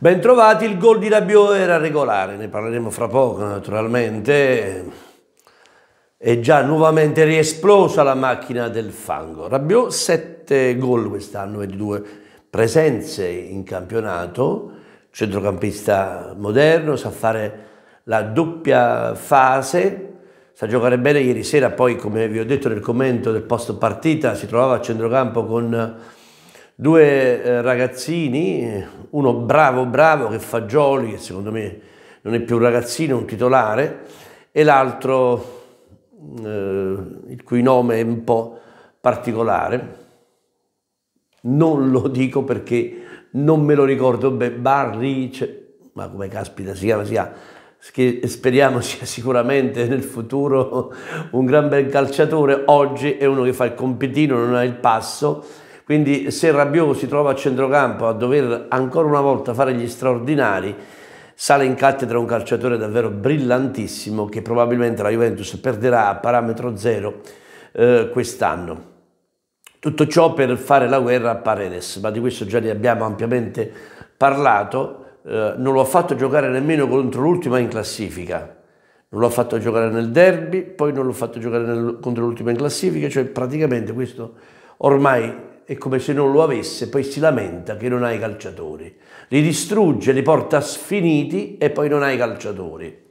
Bentrovati, il gol di Rabiot era regolare, ne parleremo fra poco naturalmente. È già nuovamente riesplosa la macchina del fango. Rabiot 7 gol quest'anno e 2 presenze in campionato, centrocampista moderno, sa fare la doppia fase, sa giocare bene ieri sera, poi come vi ho detto nel commento del post partita si trovava a centrocampo con Due eh, ragazzini, uno bravo bravo che fa Gioli, che secondo me non è più un ragazzino, è un titolare, e l'altro eh, il cui nome è un po' particolare. Non lo dico perché non me lo ricordo bene, Barrice, cioè, ma come caspita si chiama, si chiama, che speriamo sia sicuramente nel futuro un gran bel calciatore, oggi è uno che fa il compitino, non ha il passo quindi se Rabiot si trova a centrocampo a dover ancora una volta fare gli straordinari, sale in cattedra un calciatore davvero brillantissimo che probabilmente la Juventus perderà a parametro zero eh, quest'anno. Tutto ciò per fare la guerra a Paredes, ma di questo già ne abbiamo ampiamente parlato. Eh, non l'ho fatto giocare nemmeno contro l'ultima in classifica. Non l'ho fatto giocare nel derby, poi non l'ho fatto giocare nel, contro l'ultima in classifica, cioè praticamente questo ormai è come se non lo avesse, poi si lamenta che non ha i calciatori. Li distrugge, li porta sfiniti e poi non ha i calciatori.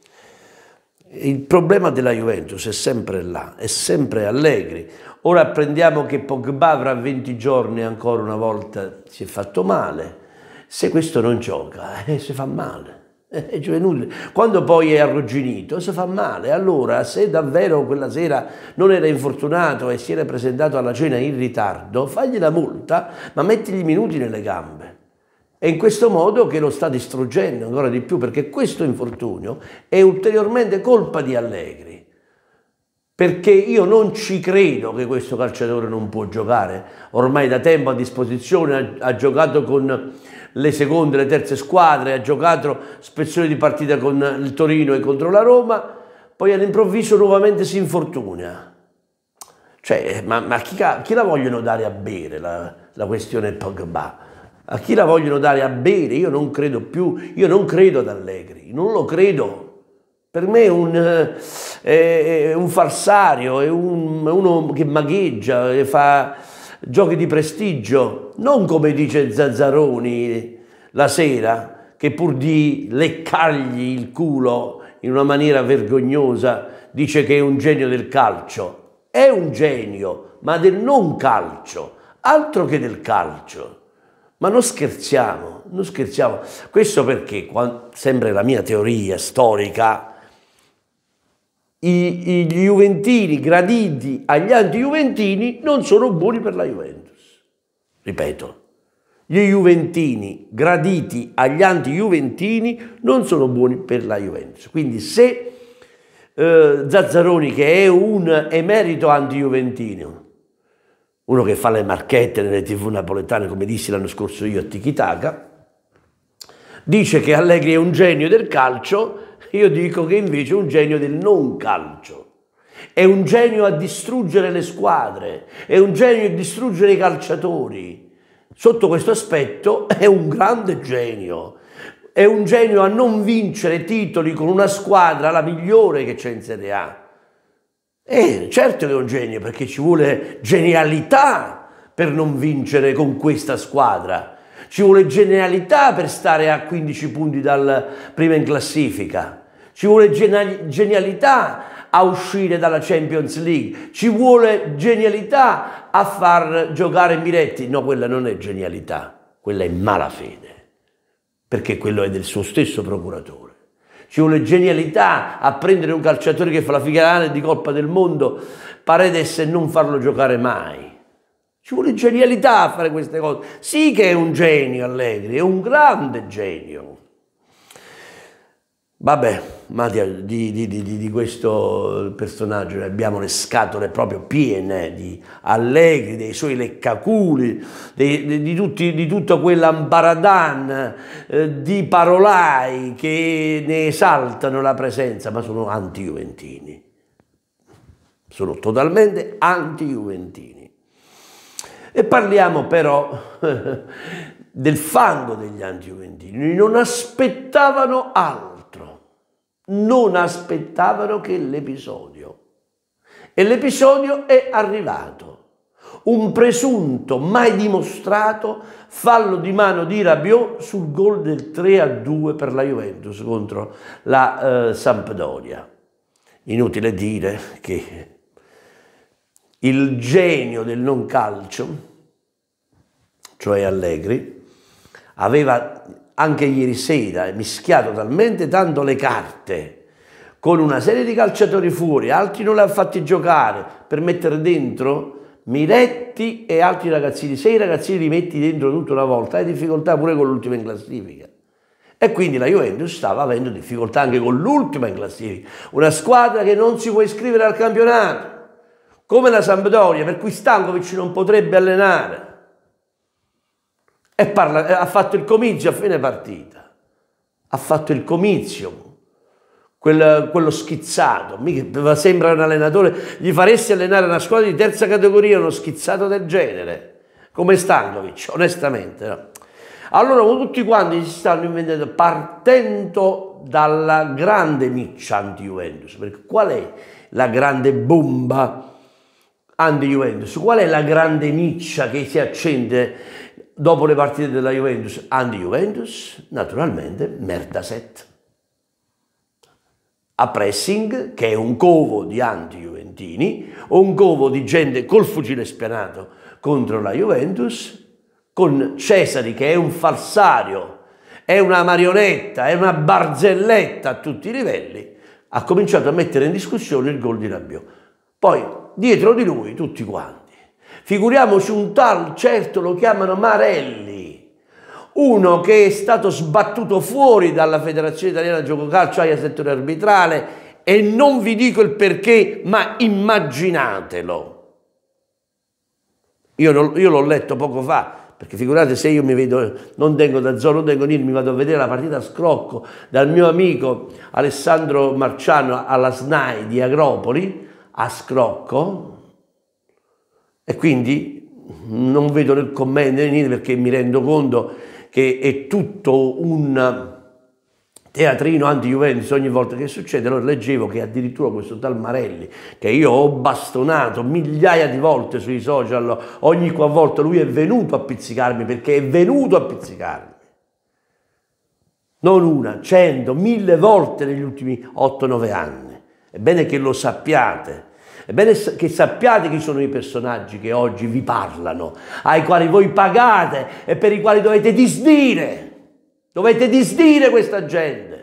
Il problema della Juventus è sempre là, è sempre Allegri. Ora apprendiamo che Pogba avrà 20 giorni ancora una volta, si è fatto male. Se questo non gioca, eh, si fa male. E cioè inutile. Quando poi è arrugginito si fa male. Allora, se davvero quella sera non era infortunato e si era presentato alla cena in ritardo, fagli la multa, ma mettigli minuti nelle gambe. È in questo modo che lo sta distruggendo ancora di più, perché questo infortunio è ulteriormente colpa di Allegri. Perché io non ci credo che questo calciatore non può giocare. Ormai da tempo a disposizione ha, ha giocato con le seconde, le terze squadre, ha giocato spezzoni di partita con il Torino e contro la Roma, poi all'improvviso nuovamente si infortuna. Cioè, ma, ma chi, chi, la vogliono dare a bere la, la questione Pogba? A chi la vogliono dare a bere? Io non credo più, io non credo ad Allegri, non lo credo. Per me è un, eh, è, è un farsario, è, un, è uno che magheggia, fa giochi di prestigio non come dice Zazzaroni la sera, che pur di leccargli il culo in una maniera vergognosa dice che è un genio del calcio. È un genio, ma del non calcio, altro che del calcio. Ma non scherziamo, non scherziamo. Questo perché, sempre la mia teoria storica, i, i, gli Juventini graditi agli anti-Juventini non sono buoni per la Juventus. Ripeto, gli Juventini graditi agli anti-Juventini non sono buoni per la Juventus. Quindi se eh, Zazzaroni, che è un emerito anti-Juventino, uno che fa le marchette nelle tv napoletane, come dissi l'anno scorso io a Tikitaka, dice che Allegri è un genio del calcio, io dico che invece è un genio del non calcio. È un genio a distruggere le squadre, è un genio a distruggere i calciatori. Sotto questo aspetto è un grande genio. È un genio a non vincere titoli con una squadra la migliore che c'è in Serie A. Eh, certo che è un genio perché ci vuole genialità per non vincere con questa squadra. Ci vuole genialità per stare a 15 punti dal prima in classifica ci vuole genialità a uscire dalla Champions League, ci vuole genialità a far giocare Miretti. No, quella non è genialità, quella è malafede, perché quello è del suo stesso procuratore. Ci vuole genialità a prendere un calciatore che fa la finale di Coppa del Mondo, Paredes, e non farlo giocare mai. Ci vuole genialità a fare queste cose. Sì che è un genio Allegri, è un grande genio. Vabbè, ma di, di, di, di, questo personaggio abbiamo le scatole proprio piene di Allegri, dei suoi leccaculi, dei, di, tutti, di tutto quell'ambaradan eh, di parolai che ne esaltano la presenza, ma sono anti-juventini. Sono totalmente anti-juventini. E parliamo però del fango degli anti-juventini. Non aspettavano altro non aspettavano che l'episodio. E l'episodio è arrivato. Un presunto, mai dimostrato, fallo di mano di Rabiot sul gol del 3-2 per la Juventus contro la eh, Sampdoria. Inutile dire che il genio del non calcio, cioè Allegri, aveva anche ieri sera, mischiato talmente tanto le carte, con una serie di calciatori fuori, altri non li ha fatti giocare per mettere dentro Miretti e altri ragazzini. Se i ragazzini li metti dentro tutta una volta, hai difficoltà pure con l'ultima in classifica. E quindi la Juventus stava avendo difficoltà anche con l'ultima in classifica. Una squadra che non si può iscrivere al campionato, come la Sampdoria, per cui Stankovic non potrebbe allenare e parla, ha fatto il comizio a fine partita. Ha fatto il comizio. Quello, quello schizzato, mica, sembra un allenatore, gli faresti allenare una squadra di terza categoria uno schizzato del genere, come Stankovic, onestamente. No? Allora tutti quanti si stanno inventando, partendo dalla grande miccia anti-Juventus, perché qual è la grande bomba anti-Juventus? Qual è la grande miccia che si accende dopo le partite della Juventus, anti-Juventus, naturalmente Merdaset. A pressing, che è un covo di anti-juventini, un covo di gente col fucile spianato contro la Juventus, con Cesari che è un falsario, è una marionetta, è una barzelletta a tutti i livelli, ha cominciato a mettere in discussione il gol di Rabiot. Poi, dietro di lui, tutti quanti. Figuriamoci un tal, certo lo chiamano Marelli, uno che è stato sbattuto fuori dalla Federazione Italiana Gioco Calcio, a settore arbitrale, e non vi dico il perché, ma immaginatelo. Io, io l'ho letto poco fa, perché figurate se io mi vedo, non tengo da zona, non tengo niente, mi vado a vedere la partita a scrocco dal mio amico Alessandro Marciano alla SNAI di Agropoli, a scrocco, e quindi non vedo nel commento né niente perché mi rendo conto che è tutto un teatrino anti-Juventus ogni volta che succede, allora leggevo che addirittura questo tal Marelli, che io ho bastonato migliaia di volte sui social, ogni qualvolta lui è venuto a pizzicarmi, perché è venuto a pizzicarmi. Non una, cento, mille volte negli ultimi 8-9 anni. È bene che lo sappiate è bene che sappiate chi sono i personaggi che oggi vi parlano, ai quali voi pagate e per i quali dovete disdire. Dovete disdire questa gente.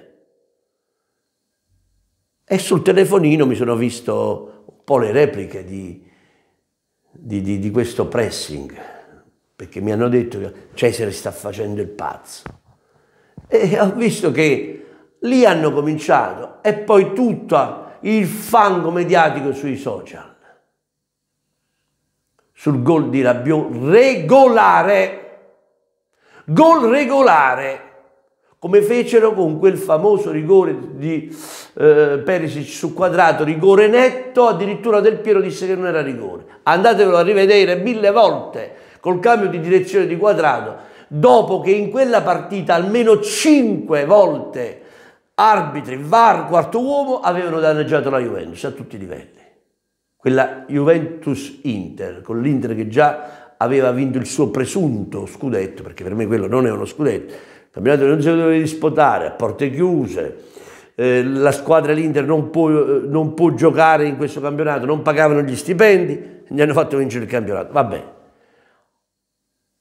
E sul telefonino mi sono visto un po' le repliche di, di, di, di questo pressing, perché mi hanno detto che Cesare sta facendo il pazzo. E ho visto che lì hanno cominciato e poi tutta il fango mediatico sui social. Sul gol di Rabiot regolare. Gol regolare. Come fecero con quel famoso rigore di eh, Perisic su quadrato, rigore netto, addirittura Del Piero disse che non era rigore. Andatevelo a rivedere mille volte col cambio di direzione di quadrato, dopo che in quella partita almeno cinque volte arbitri, VAR, quarto uomo avevano danneggiato la Juventus a tutti i livelli. Quella Juventus-Inter, con l'Inter che già aveva vinto il suo presunto scudetto, perché per me quello non è uno scudetto, il campionato non si doveva disputare, a porte chiuse, eh, la squadra dell'Inter non può, eh, non può giocare in questo campionato, non pagavano gli stipendi, gli hanno fatto vincere il campionato, vabbè.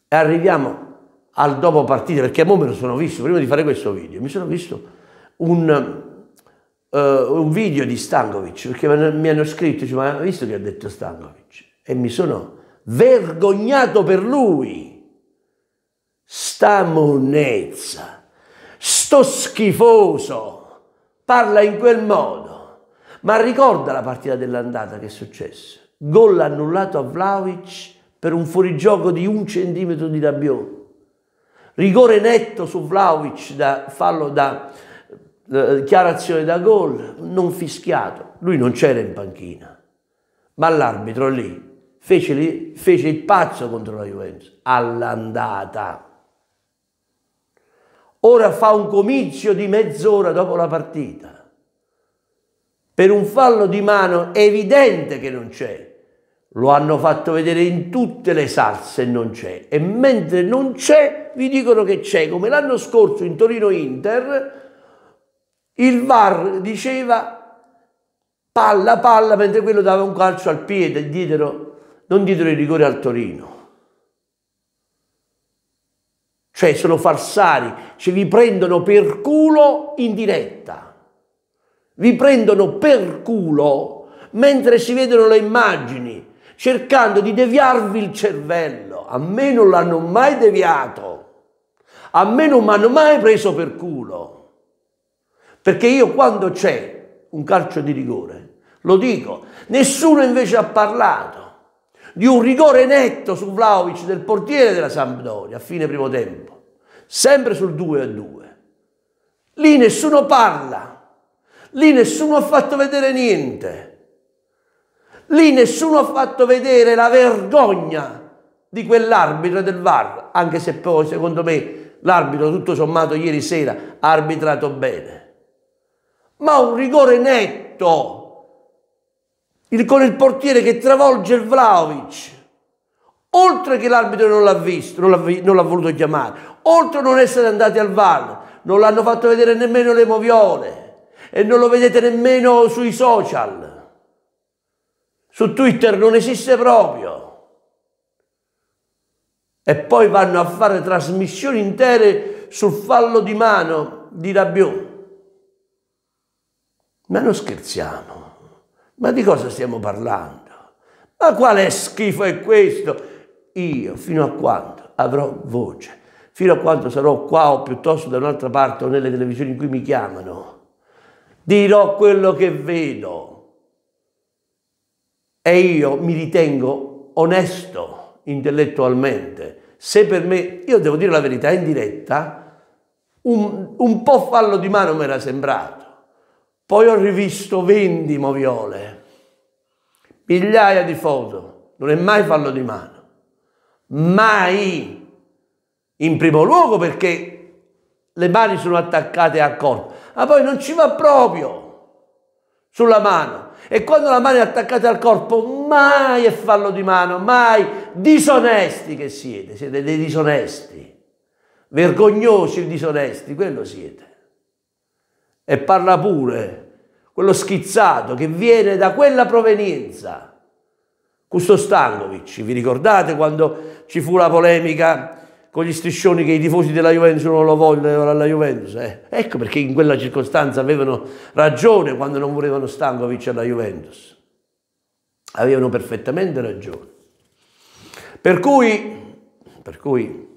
E arriviamo al dopo partita, perché a me me lo sono visto, prima di fare questo video, mi sono visto un, uh, un video di Stankovic, perché mi hanno scritto, dice, ma hai visto che ha detto Stankovic? E mi sono vergognato per lui. Sta monnezza, sto schifoso, parla in quel modo. Ma ricorda la partita dell'andata che è successa. Gol annullato a Vlaovic per un fuorigioco di un centimetro di Rabiot. Rigore netto su Vlaovic da fallo da dichiarazione eh, da gol, non fischiato, lui non c'era in panchina, ma l'arbitro lì fece, fece, il pazzo contro la Juventus, all'andata. Ora fa un comizio di mezz'ora dopo la partita. Per un fallo di mano evidente che non c'è. Lo hanno fatto vedere in tutte le salse non c'è. E mentre non c'è, vi dicono che c'è, come l'anno scorso in Torino Inter, il VAR diceva palla, palla, mentre quello dava un calcio al piede, dietro, non dietro il rigore al Torino. Cioè sono farsari, ci vi prendono per culo in diretta. Vi prendono per culo mentre si vedono le immagini, cercando di deviarvi il cervello. A me non l'hanno mai deviato. A me non mi hanno mai preso per culo. Perché io quando c'è un calcio di rigore, lo dico, nessuno invece ha parlato di un rigore netto su Vlaovic del portiere della Sampdoria a fine primo tempo, sempre sul 2 a 2. Lì nessuno parla, lì nessuno ha fatto vedere niente. Lì nessuno ha fatto vedere la vergogna di quell'arbitro del VAR, anche se poi secondo me l'arbitro tutto sommato ieri sera ha arbitrato bene ma un rigore netto il, con il portiere che travolge il Vlaovic. Oltre che l'arbitro non l'ha visto, non l'ha, non l'ha voluto chiamare, oltre a non essere andati al VAR, non l'hanno fatto vedere nemmeno le moviole e non lo vedete nemmeno sui social. Su Twitter non esiste proprio. E poi vanno a fare trasmissioni intere sul fallo di mano di Rabiot. Ma non scherziamo, ma di cosa stiamo parlando? Ma quale schifo è questo? Io fino a quando avrò voce, fino a quando sarò qua o piuttosto da un'altra parte o nelle televisioni in cui mi chiamano, dirò quello che vedo e io mi ritengo onesto intellettualmente. Se per me, io devo dire la verità in diretta, un, un po' fallo di mano mi era sembrato poi ho rivisto 20 moviole, migliaia di foto, non è mai fallo di mano, mai. In primo luogo perché le mani sono attaccate al corpo, ma poi non ci va proprio sulla mano. E quando la mano è attaccata al corpo, mai è fallo di mano, mai disonesti che siete, siete dei disonesti, vergognosi e disonesti, quello siete e parla pure quello schizzato che viene da quella provenienza. Custo Stankovic, vi ricordate quando ci fu la polemica con gli striscioni che i tifosi della Juventus non lo vogliono alla Juventus? Eh? Ecco perché in quella circostanza avevano ragione quando non volevano Stankovic alla Juventus. Avevano perfettamente ragione. Per cui, per cui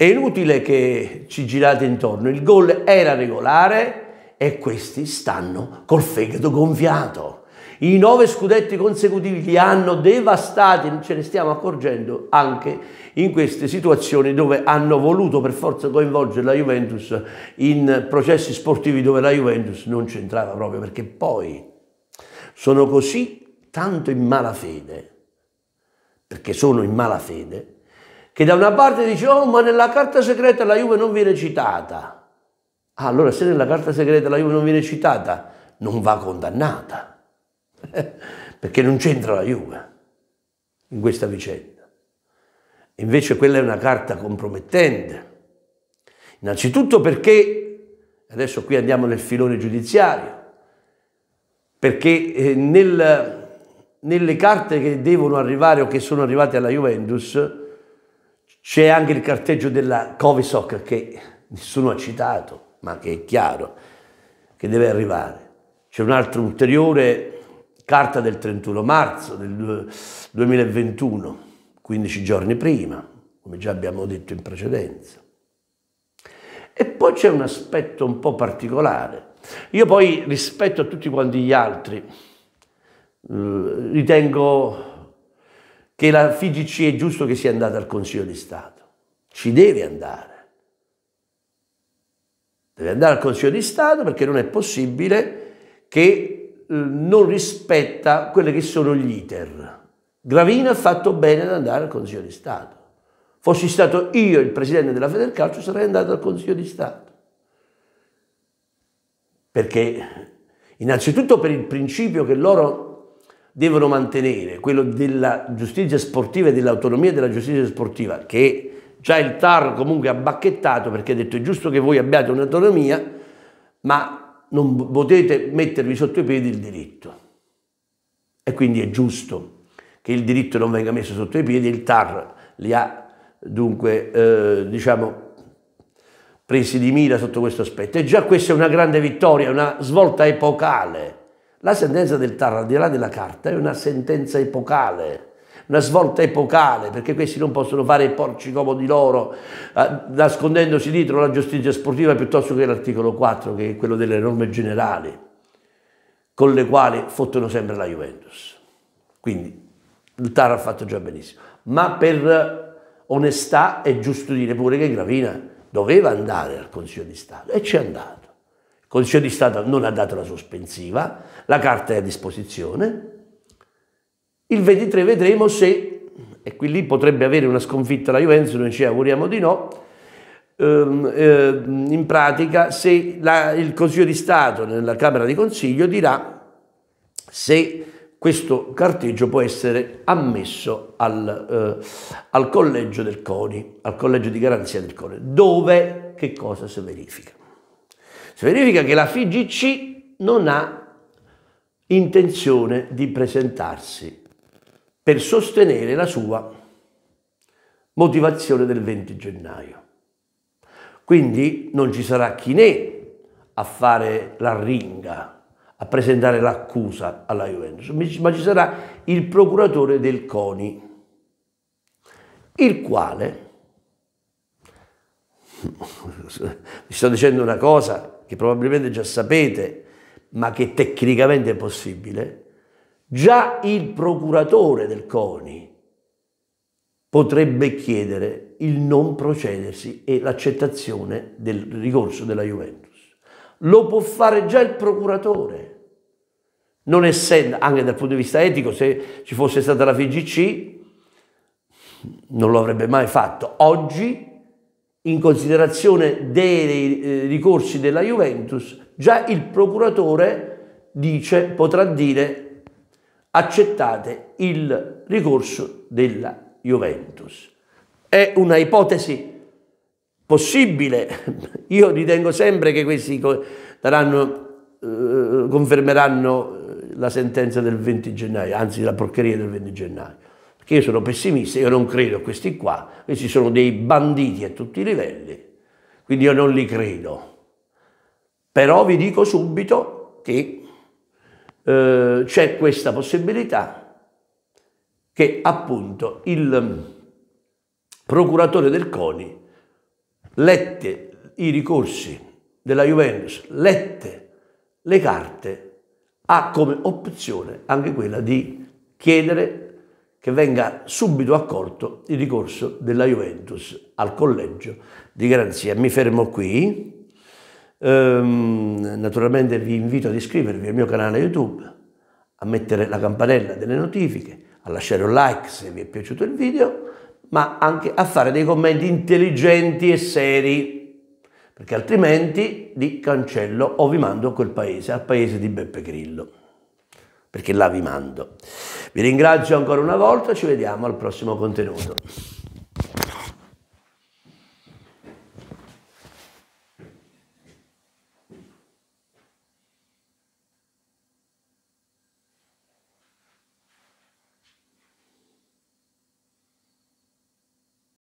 è inutile che ci girate intorno, il gol era regolare e questi stanno col fegato gonfiato. I nove scudetti consecutivi li hanno devastati, ce ne stiamo accorgendo anche in queste situazioni dove hanno voluto per forza coinvolgere la Juventus in processi sportivi dove la Juventus non c'entrava proprio perché poi sono così tanto in malafede, perché sono in malafede, che da una parte dice oh ma nella carta segreta la Juve non viene citata. Ah, allora se nella carta segreta la Juve non viene citata, non va condannata, perché non c'entra la Juve in questa vicenda. Invece quella è una carta compromettente. Innanzitutto perché, adesso qui andiamo nel filone giudiziario, perché eh, nel, nelle carte che devono arrivare o che sono arrivate alla Juventus, c'è anche il carteggio della Covisoc che nessuno ha citato, ma che è chiaro, che deve arrivare. C'è un'altra ulteriore carta del 31 marzo del 2021, 15 giorni prima, come già abbiamo detto in precedenza. E poi c'è un aspetto un po' particolare. Io poi rispetto a tutti quanti gli altri eh, ritengo che la FIGC è giusto che sia andata al Consiglio di Stato. Ci deve andare. Deve andare al Consiglio di Stato perché non è possibile che eh, non rispetta quelli che sono gli iter. Gravina ha fatto bene ad andare al Consiglio di Stato. Fossi stato io il presidente della Federcalcio sarei andato al Consiglio di Stato. Perché innanzitutto per il principio che loro devono mantenere quello della giustizia sportiva e dell'autonomia della giustizia sportiva, che già il TAR comunque ha bacchettato perché ha detto è giusto che voi abbiate un'autonomia, ma non potete mettervi sotto i piedi il diritto. E quindi è giusto che il diritto non venga messo sotto i piedi, il TAR li ha dunque, eh, diciamo, presi di mira sotto questo aspetto. E già questa è una grande vittoria, una svolta epocale la sentenza del TAR, al di là della carta, è una sentenza epocale, una svolta epocale, perché questi non possono fare i porci comodi loro, eh, nascondendosi dietro la giustizia sportiva piuttosto che l'articolo 4, che è quello delle norme generali, con le quali fottono sempre la Juventus. Quindi il TAR ha fatto già benissimo. Ma per onestà è giusto dire pure che Gravina doveva andare al Consiglio di Stato e ci è andato. Consiglio di Stato non ha dato la sospensiva, la carta è a disposizione. Il 23 vedremo se, e qui lì potrebbe avere una sconfitta la Juventus, noi ci auguriamo di no, ehm, ehm, in pratica se la, il Consiglio di Stato nella Camera di Consiglio dirà se questo carteggio può essere ammesso al, eh, al collegio del CONI, al collegio di garanzia del CONI, dove che cosa si verifica. Significa che la FIGC non ha intenzione di presentarsi per sostenere la sua motivazione del 20 gennaio. Quindi non ci sarà chi Chinè a fare l'arringa, a presentare l'accusa alla Juventus, ma ci sarà il procuratore del CONI, il quale, mi sto dicendo una cosa che probabilmente già sapete, ma che tecnicamente è possibile, già il procuratore del CONI potrebbe chiedere il non procedersi e l'accettazione del ricorso della Juventus. Lo può fare già il procuratore. Non essendo, anche dal punto di vista etico, se ci fosse stata la FGC, non lo avrebbe mai fatto. Oggi in considerazione dei eh, ricorsi della Juventus, già il procuratore dice, potrà dire accettate il ricorso della Juventus. È una ipotesi possibile, io ritengo sempre che questi daranno, eh, confermeranno eh, la sentenza del 20 gennaio, anzi la porcheria del 20 gennaio che io sono pessimista, io non credo a questi qua, questi sono dei banditi a tutti i livelli, quindi io non li credo. Però vi dico subito che eh, c'è questa possibilità che appunto il mm, procuratore del CONI lette i ricorsi della Juventus, lette le carte, ha come opzione anche quella di chiedere che venga subito accolto il ricorso della Juventus al collegio di garanzia. Mi fermo qui. Ehm, naturalmente vi invito ad iscrivervi al mio canale YouTube, a mettere la campanella delle notifiche, a lasciare un like se vi è piaciuto il video, ma anche a fare dei commenti intelligenti e seri, perché altrimenti vi cancello o vi mando a quel paese, al paese di Beppe Grillo perché là vi mando. Vi ringrazio ancora una volta, ci vediamo al prossimo contenuto.